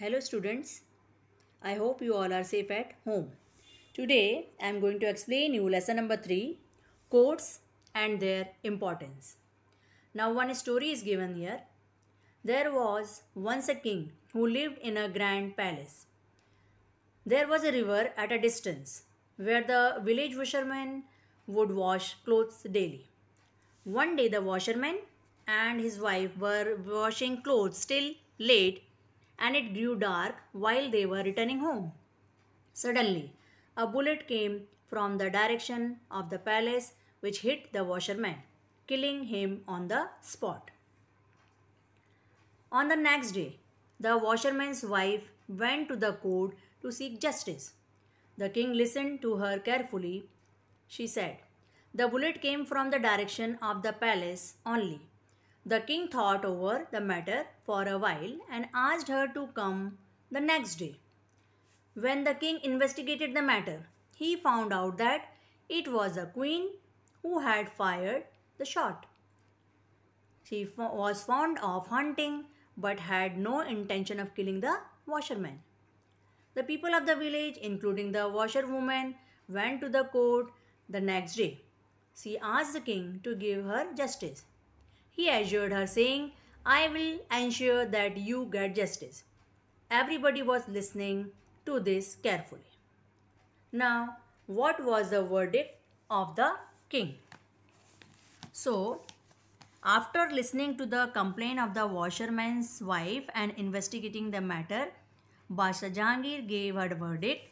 Hello students, I hope you all are safe at home. Today I am going to explain you lesson number 3 Codes and their importance. Now one story is given here. There was once a king who lived in a grand palace. There was a river at a distance where the village washerman would wash clothes daily. One day the washerman and his wife were washing clothes till late and it grew dark while they were returning home. Suddenly, a bullet came from the direction of the palace which hit the washerman, killing him on the spot. On the next day, the washerman's wife went to the court to seek justice. The king listened to her carefully. She said, The bullet came from the direction of the palace only. The king thought over the matter for a while and asked her to come the next day. When the king investigated the matter, he found out that it was the queen who had fired the shot. She was fond of hunting but had no intention of killing the washerman. The people of the village, including the washerwoman, went to the court the next day. She asked the king to give her justice. He assured her, saying, I will ensure that you get justice. Everybody was listening to this carefully. Now, what was the verdict of the king? So, after listening to the complaint of the washerman's wife and investigating the matter, Basha Jangir gave her verdict.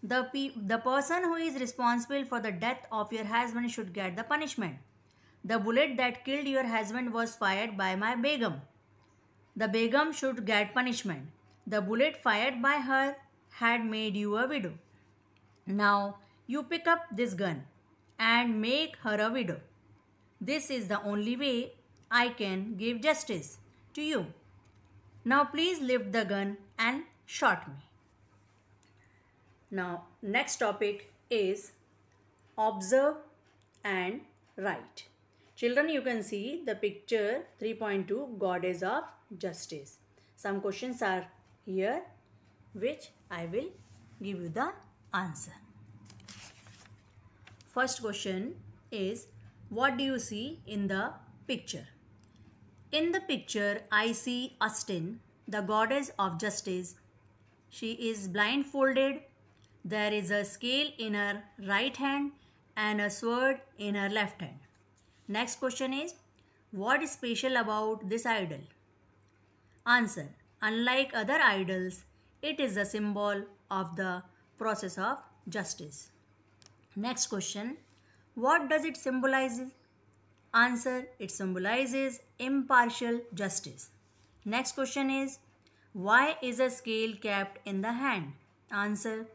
The, pe the person who is responsible for the death of your husband should get the punishment. The bullet that killed your husband was fired by my begum. The begum should get punishment. The bullet fired by her had made you a widow. Now you pick up this gun and make her a widow. This is the only way I can give justice to you. Now please lift the gun and shot me. Now next topic is observe and write. Children, you can see the picture 3.2 Goddess of Justice. Some questions are here which I will give you the answer. First question is what do you see in the picture? In the picture, I see Austin, the goddess of justice. She is blindfolded. There is a scale in her right hand and a sword in her left hand. Next question is, what is special about this idol? Answer, unlike other idols, it is a symbol of the process of justice. Next question, what does it symbolize? Answer, it symbolizes impartial justice. Next question is, why is a scale kept in the hand? Answer,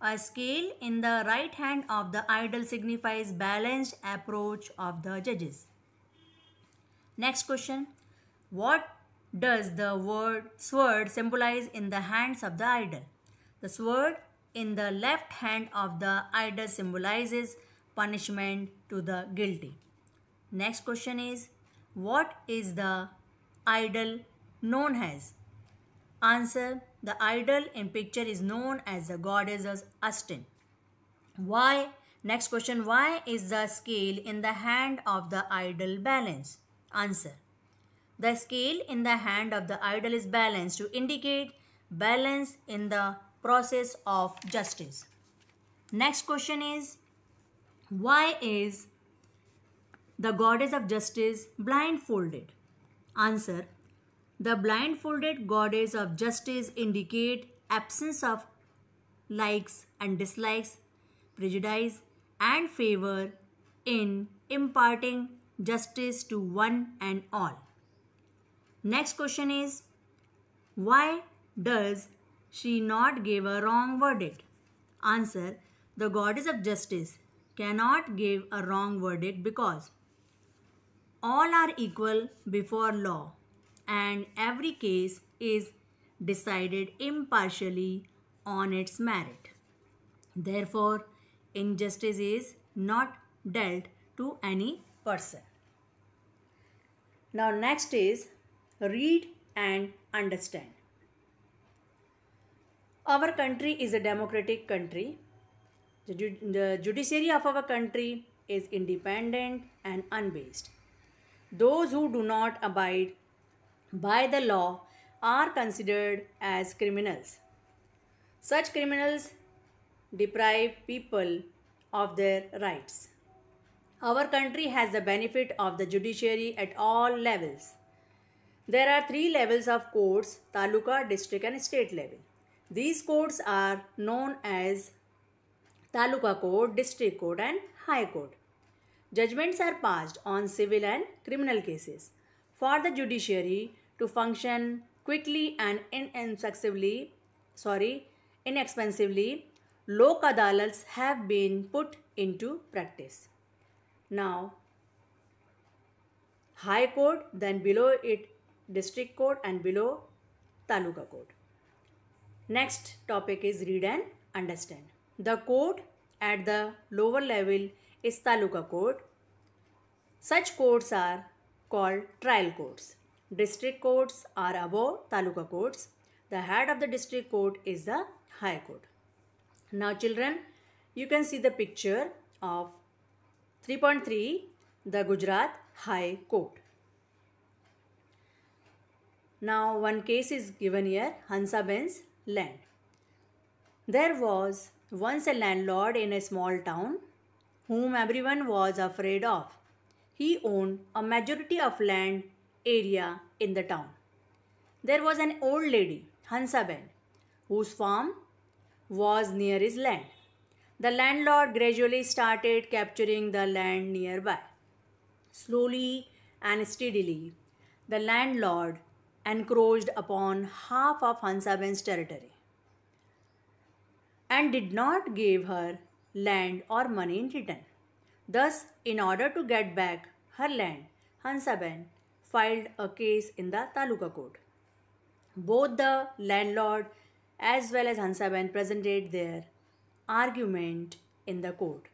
a scale in the right hand of the idol signifies balanced approach of the judges. Next question. What does the word sword symbolize in the hands of the idol? The sword in the left hand of the idol symbolizes punishment to the guilty. Next question is, what is the idol known as? Answer The idol in picture is known as the goddess Astin. Why? Next question Why is the scale in the hand of the idol balanced? Answer The scale in the hand of the idol is balanced to indicate balance in the process of justice. Next question is Why is the goddess of justice blindfolded? Answer the blindfolded goddess of justice indicate absence of likes and dislikes, prejudice and favor in imparting justice to one and all. Next question is, why does she not give a wrong verdict? Answer, the goddess of justice cannot give a wrong verdict because all are equal before law and every case is decided impartially on its merit. Therefore, injustice is not dealt to any person. Now, next is read and understand. Our country is a democratic country. The, the judiciary of our country is independent and unbiased. Those who do not abide by the law are considered as criminals. Such criminals deprive people of their rights. Our country has the benefit of the judiciary at all levels. There are three levels of courts taluka, district, and state level. These courts are known as taluka court, district court, and high court. Judgments are passed on civil and criminal cases. For the judiciary, to function quickly and inexpensively, sorry, inexpensively, lok adalats have been put into practice. Now, High Court, then below it District Court and below Taluka Court. Next topic is read and understand. The court at the lower level is Taluka Court. Such courts are called trial courts. District courts are above taluka courts. The head of the district court is the high court. Now children, you can see the picture of 3.3, the Gujarat High Court. Now one case is given here, Hansa bens land. There was once a landlord in a small town whom everyone was afraid of. He owned a majority of land area in the town. There was an old lady, Hansaben, whose farm was near his land. The landlord gradually started capturing the land nearby. Slowly and steadily, the landlord encroached upon half of Hansaben's territory and did not give her land or money in return. Thus, in order to get back her land, Hansaben filed a case in the Taluka court. Both the landlord as well as Hansaben presented their argument in the court.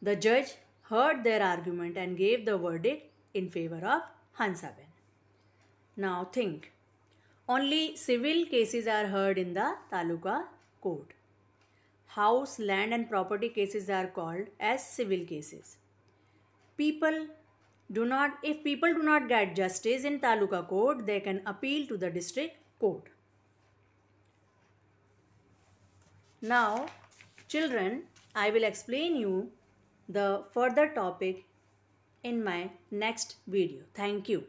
The judge heard their argument and gave the verdict in favor of Hansaben. Now think, only civil cases are heard in the Taluka court. House, land and property cases are called as civil cases. People do not, if people do not get justice in Taluka court, they can appeal to the district court. Now, children, I will explain you the further topic in my next video. Thank you.